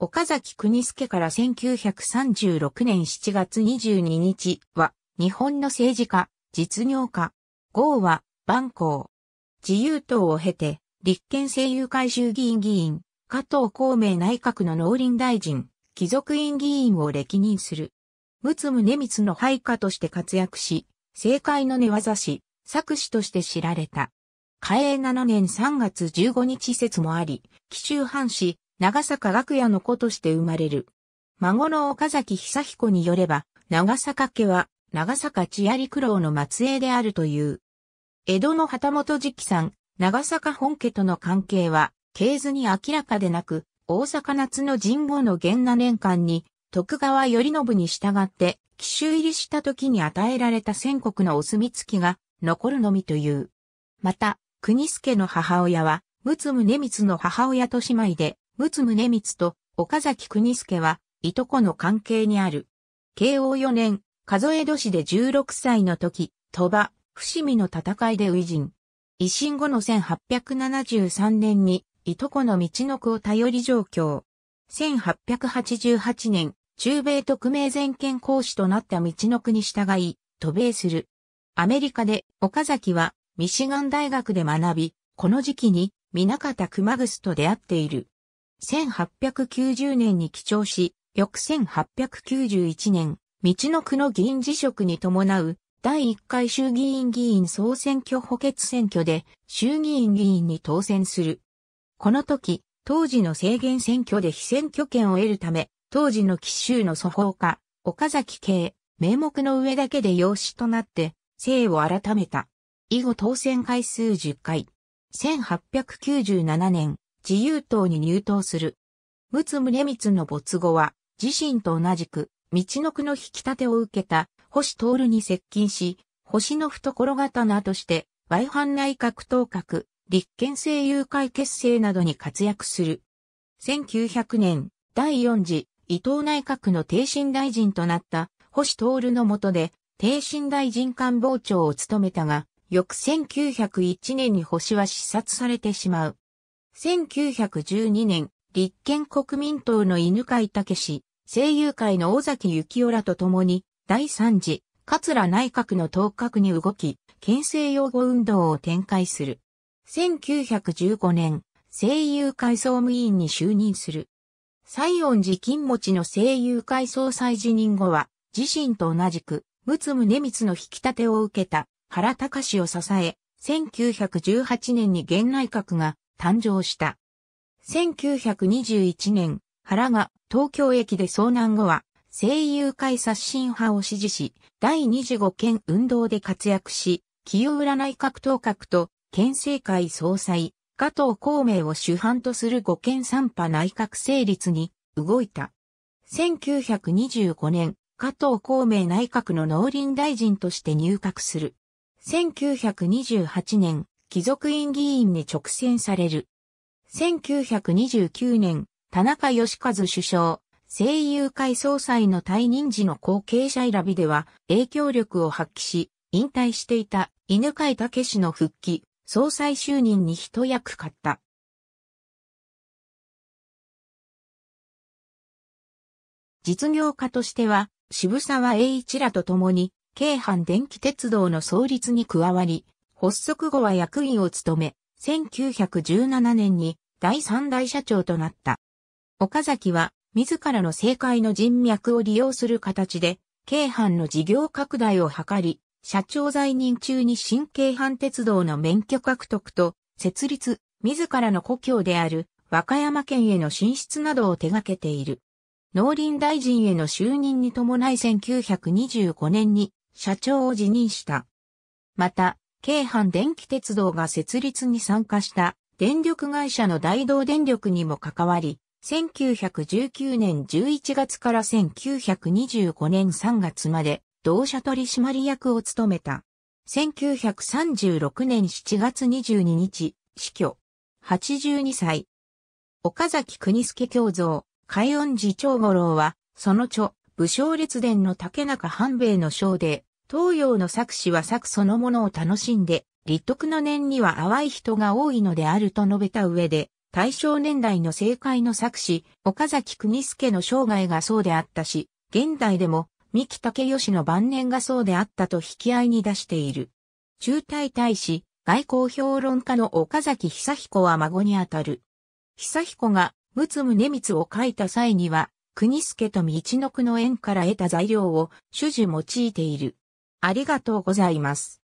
岡崎国助から1936年7月22日は、日本の政治家、実業家、豪は、万光。自由党を経て、立憲政友会衆議院議員、加藤公明内閣の農林大臣、貴族院議員を歴任する。むつむねみつの配下として活躍し、政界の寝技師、作詞として知られた。嘉永7年3月15日説もあり、紀州藩士、長坂楽屋の子として生まれる。孫の岡崎久彦によれば、長坂家は、長坂千有九郎の末裔であるという。江戸の旗本直ん、長坂本家との関係は、系図に明らかでなく、大阪夏の神後の元那年間に、徳川頼信に従って、奇襲入りした時に与えられた戦国のお墨付きが残るのみという。また、国助の母親は、陸宗光の母親と姉妹で、陸宗光と岡崎国助は、いとこの関係にある。慶応4年、数江戸市で16歳の時、鳥羽、伏見の戦いで初人。維新後の1873年に、いとこの道の子を頼り状況。1888年、中米特命全権公使となった道の国に従い、渡米する。アメリカで岡崎はミシガン大学で学び、この時期に南方熊楠と出会っている。1890年に帰長し、翌1891年、道の区の議員辞職に伴う第1回衆議院議員総選挙補欠選挙で衆議院議員に当選する。この時、当時の制限選挙で非選挙権を得るため、当時の奇襲の祖法家、岡崎系、名目の上だけで養子となって、姓を改めた。以後当選回数10回。1897年、自由党に入党する。陸奥宗光の没後は、自身と同じく、道の区の引き立てを受けた、星徹に接近し、星の懐刀として、外反内閣当閣、立憲政友会結成などに活躍する。1900年、第四次、伊藤内閣の定身大臣となった、星徹の下で、定身大臣官房長を務めたが、翌1901年に星は視察されてしまう。1912年、立憲国民党の犬飼武氏、声優会の尾崎幸雄らと共に、第3次、桂内閣の当閣に動き、県政擁護運動を展開する。1915年、声優会総務委員に就任する。西園寺金持ちの声優会総裁辞任後は、自身と同じく、むね宗光の引き立てを受けた原隆を支え、1918年に現内閣が誕生した。1921年、原が東京駅で遭難後は、声優会刷新派を支持し、第25県運動で活躍し、清浦内閣当閣と、県政会総裁、加藤孔明を主犯とする五県三派内閣成立に動いた。1925年、加藤孔明内閣の農林大臣として入閣する。1928年、貴族院議員に直選される。1929年、田中義和首相、政優会総裁の退任時の後継者選びでは影響力を発揮し、引退していた犬飼武氏の復帰、総裁就任に一役買った。実業家としては、渋沢栄一らと共に、京阪電気鉄道の創立に加わり、発足後は役員を務め、1917年に第三代社長となった。岡崎は自らの政界の人脈を利用する形で、京阪の事業拡大を図り、社長在任中に新京阪鉄道の免許獲得と、設立、自らの故郷である和歌山県への進出などを手掛けている。農林大臣への就任に伴い1925年に社長を辞任した。また、京阪電気鉄道が設立に参加した電力会社の大道電力にも関わり、1919年11月から1925年3月まで同社取締役を務めた。1936年7月22日、死去。82歳。岡崎国助教蔵、海音寺長五郎は、その著、武将列伝の竹中半兵衛の章で、東洋の作詞は作そのものを楽しんで、立徳の年には淡い人が多いのであると述べた上で、大正年代の政界の作詞、岡崎国助の生涯がそうであったし、現代でも、三木竹義の晩年がそうであったと引き合いに出している。中大大使、外交評論家の岡崎久彦は孫にあたる。久彦が、陸奥宗光を書いた際には、国助と道の句の縁から得た材料を主事用いている。ありがとうございます。